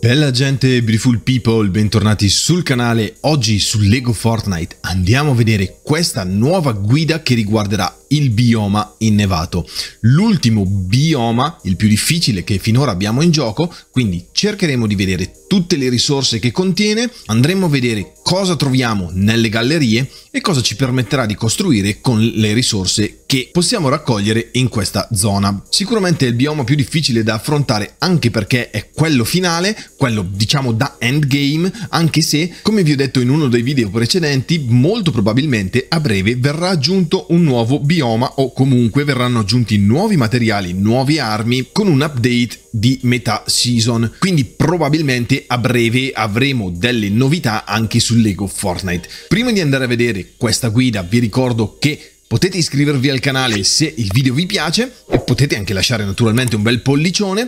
Bella gente, beautiful people, bentornati sul canale. Oggi su Lego Fortnite andiamo a vedere questa nuova guida che riguarderà il bioma innevato. L'ultimo bioma, il più difficile che finora abbiamo in gioco, quindi cercheremo di vedere tutte le risorse che contiene, andremo a vedere cosa troviamo nelle gallerie e cosa ci permetterà di costruire con le risorse che possiamo raccogliere in questa zona. Sicuramente è il bioma più difficile da affrontare anche perché è quello finale, quello diciamo da endgame, anche se, come vi ho detto in uno dei video precedenti, molto probabilmente a breve verrà aggiunto un nuovo bioma bioma o comunque verranno aggiunti nuovi materiali, nuove armi con un update di metà season. Quindi probabilmente a breve avremo delle novità anche su Lego Fortnite. Prima di andare a vedere questa guida vi ricordo che Potete iscrivervi al canale se il video vi piace e potete anche lasciare naturalmente un bel pollicione e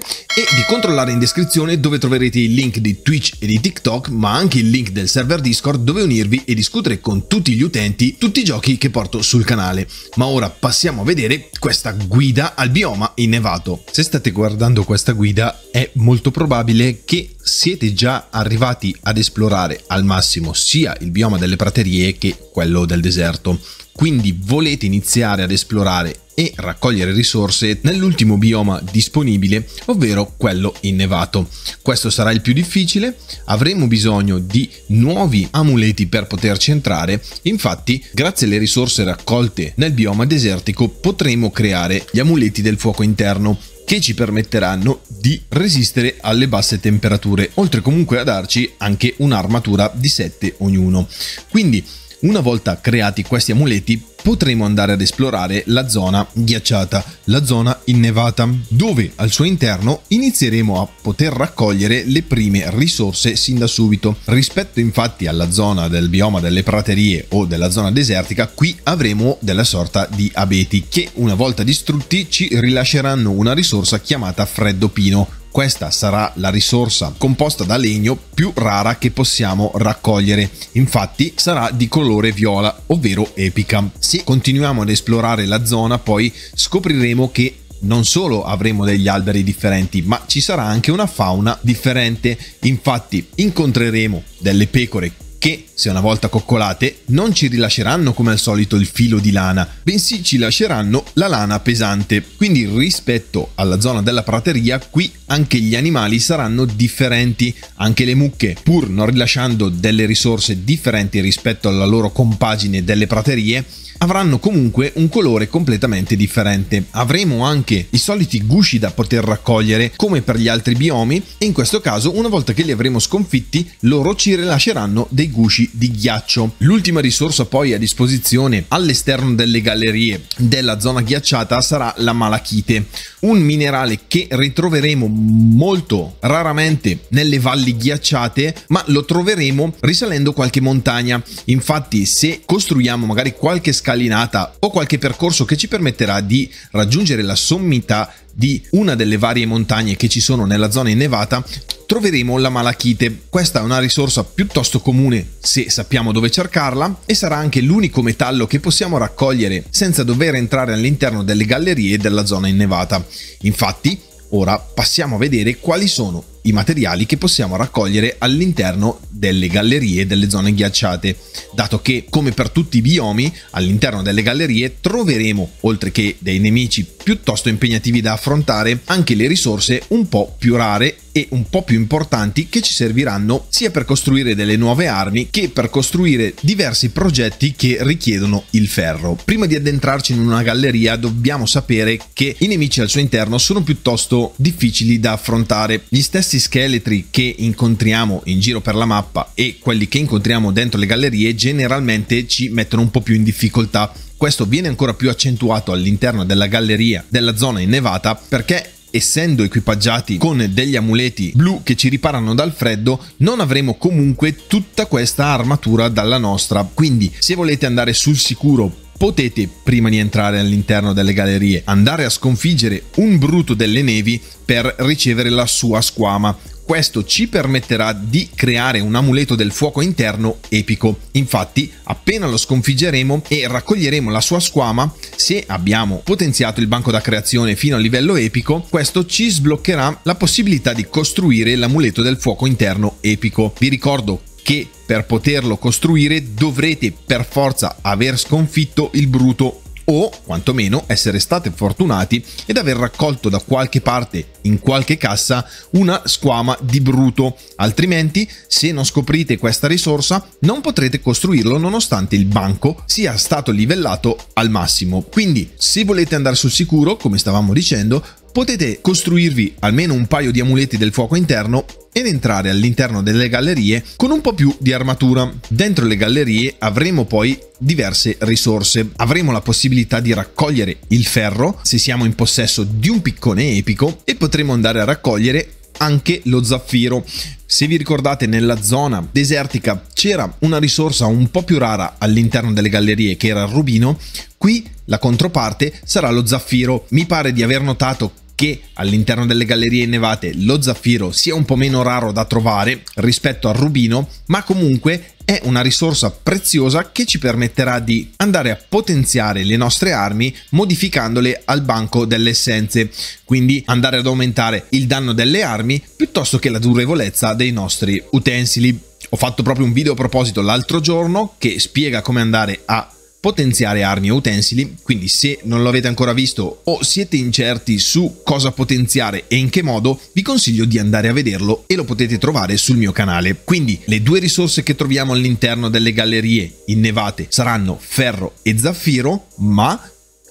di controllare in descrizione dove troverete il link di Twitch e di TikTok ma anche il link del server Discord dove unirvi e discutere con tutti gli utenti tutti i giochi che porto sul canale. Ma ora passiamo a vedere questa guida al bioma innevato. Se state guardando questa guida è molto probabile che siete già arrivati ad esplorare al massimo sia il bioma delle praterie che quello del deserto quindi volete iniziare ad esplorare e raccogliere risorse nell'ultimo bioma disponibile, ovvero quello innevato. Questo sarà il più difficile, avremo bisogno di nuovi amuleti per poterci entrare, infatti grazie alle risorse raccolte nel bioma desertico potremo creare gli amuleti del fuoco interno che ci permetteranno di resistere alle basse temperature, oltre comunque a darci anche un'armatura di 7 ognuno. Quindi una volta creati questi amuleti potremo andare ad esplorare la zona ghiacciata, la zona innevata, dove al suo interno inizieremo a poter raccogliere le prime risorse sin da subito. Rispetto infatti alla zona del bioma delle praterie o della zona desertica, qui avremo della sorta di abeti che una volta distrutti ci rilasceranno una risorsa chiamata freddo pino, questa sarà la risorsa composta da legno più rara che possiamo raccogliere, infatti sarà di colore viola, ovvero epica. Se continuiamo ad esplorare la zona poi scopriremo che non solo avremo degli alberi differenti, ma ci sarà anche una fauna differente. Infatti incontreremo delle pecore che se una volta coccolate, non ci rilasceranno come al solito il filo di lana, bensì ci lasceranno la lana pesante. Quindi rispetto alla zona della prateria, qui anche gli animali saranno differenti, anche le mucche, pur non rilasciando delle risorse differenti rispetto alla loro compagine delle praterie, avranno comunque un colore completamente differente. Avremo anche i soliti gusci da poter raccogliere come per gli altri biomi e in questo caso una volta che li avremo sconfitti loro ci rilasceranno dei gusci di ghiaccio. L'ultima risorsa poi a disposizione all'esterno delle gallerie della zona ghiacciata sarà la malachite, un minerale che ritroveremo molto raramente nelle valli ghiacciate, ma lo troveremo risalendo qualche montagna. Infatti se costruiamo magari qualche scalinata o qualche percorso che ci permetterà di raggiungere la sommità di una delle varie montagne che ci sono nella zona innevata, troveremo la malachite. Questa è una risorsa piuttosto comune se sappiamo dove cercarla e sarà anche l'unico metallo che possiamo raccogliere senza dover entrare all'interno delle gallerie della zona innevata. Infatti, ora passiamo a vedere quali sono i materiali che possiamo raccogliere all'interno delle gallerie delle zone ghiacciate, dato che come per tutti i biomi all'interno delle gallerie troveremo, oltre che dei nemici piuttosto impegnativi da affrontare anche le risorse un po' più rare e un po' più importanti che ci serviranno sia per costruire delle nuove armi che per costruire diversi progetti che richiedono il ferro. Prima di addentrarci in una galleria dobbiamo sapere che i nemici al suo interno sono piuttosto difficili da affrontare. Gli stessi scheletri che incontriamo in giro per la mappa e quelli che incontriamo dentro le gallerie generalmente ci mettono un po' più in difficoltà questo viene ancora più accentuato all'interno della galleria della zona innevata perché essendo equipaggiati con degli amuleti blu che ci riparano dal freddo, non avremo comunque tutta questa armatura dalla nostra. Quindi, se volete andare sul sicuro potete, prima di entrare all'interno delle gallerie, andare a sconfiggere un bruto delle nevi per ricevere la sua squama. Questo ci permetterà di creare un amuleto del fuoco interno epico. Infatti, appena lo sconfiggeremo e raccoglieremo la sua squama, se abbiamo potenziato il banco da creazione fino a livello epico, questo ci sbloccherà la possibilità di costruire l'amuleto del fuoco interno epico. Vi ricordo che per poterlo costruire dovrete per forza aver sconfitto il bruto o quantomeno essere state fortunati ed aver raccolto da qualche parte, in qualche cassa, una squama di bruto, altrimenti se non scoprite questa risorsa non potrete costruirlo nonostante il banco sia stato livellato al massimo. Quindi se volete andare sul sicuro, come stavamo dicendo, potete costruirvi almeno un paio di amuleti del fuoco interno ed entrare all'interno delle gallerie con un po' più di armatura. Dentro le gallerie avremo poi diverse risorse. Avremo la possibilità di raccogliere il ferro se siamo in possesso di un piccone epico e potremo andare a raccogliere anche lo zaffiro. Se vi ricordate nella zona desertica c'era una risorsa un po' più rara all'interno delle gallerie che era il rubino, qui la controparte sarà lo zaffiro. Mi pare di aver notato che all'interno delle gallerie innevate lo zaffiro sia un po' meno raro da trovare rispetto al rubino, ma comunque è una risorsa preziosa che ci permetterà di andare a potenziare le nostre armi modificandole al banco delle essenze, quindi andare ad aumentare il danno delle armi piuttosto che la durevolezza dei nostri utensili. Ho fatto proprio un video a proposito l'altro giorno che spiega come andare a potenziare armi e utensili, quindi se non lo avete ancora visto o siete incerti su cosa potenziare e in che modo, vi consiglio di andare a vederlo e lo potete trovare sul mio canale. Quindi le due risorse che troviamo all'interno delle gallerie innevate saranno ferro e zaffiro, ma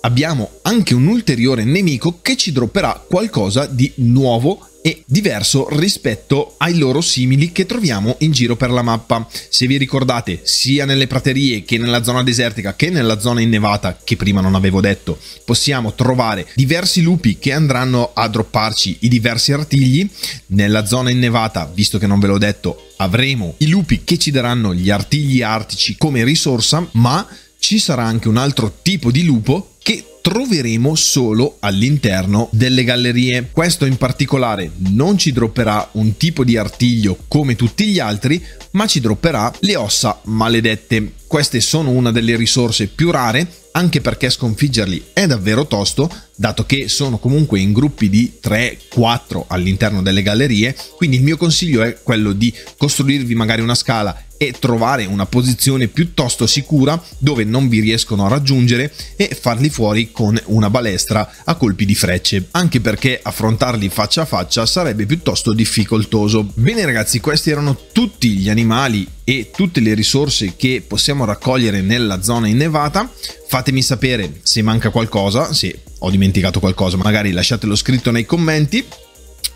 abbiamo anche un ulteriore nemico che ci dropperà qualcosa di nuovo e diverso rispetto ai loro simili che troviamo in giro per la mappa. Se vi ricordate, sia nelle praterie che nella zona desertica che nella zona innevata, che prima non avevo detto, possiamo trovare diversi lupi che andranno a dropparci i diversi artigli. Nella zona innevata, visto che non ve l'ho detto, avremo i lupi che ci daranno gli artigli artici come risorsa, ma ci sarà anche un altro tipo di lupo che troveremo solo all'interno delle gallerie. Questo in particolare non ci dropperà un tipo di artiglio come tutti gli altri, ma ci dropperà le ossa maledette. Queste sono una delle risorse più rare, anche perché sconfiggerli è davvero tosto, dato che sono comunque in gruppi di 3-4 all'interno delle gallerie, quindi il mio consiglio è quello di costruirvi magari una scala e trovare una posizione piuttosto sicura dove non vi riescono a raggiungere e farli fuori con una balestra a colpi di frecce, anche perché affrontarli faccia a faccia sarebbe piuttosto difficoltoso. Bene ragazzi, questi erano tutti gli animali e tutte le risorse che possiamo raccogliere nella zona innevata. Fatemi sapere se manca qualcosa, se ho dimenticato qualcosa, magari lasciatelo scritto nei commenti.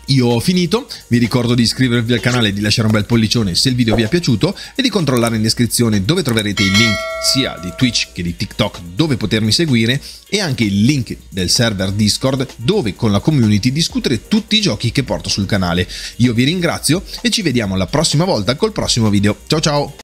Io ho finito, vi ricordo di iscrivervi al canale e di lasciare un bel pollicione se il video vi è piaciuto e di controllare in descrizione dove troverete i link sia di Twitch che di TikTok dove potermi seguire e anche il link del server Discord dove con la community discutere tutti i giochi che porto sul canale. Io vi ringrazio e ci vediamo la prossima volta col prossimo video. Ciao ciao!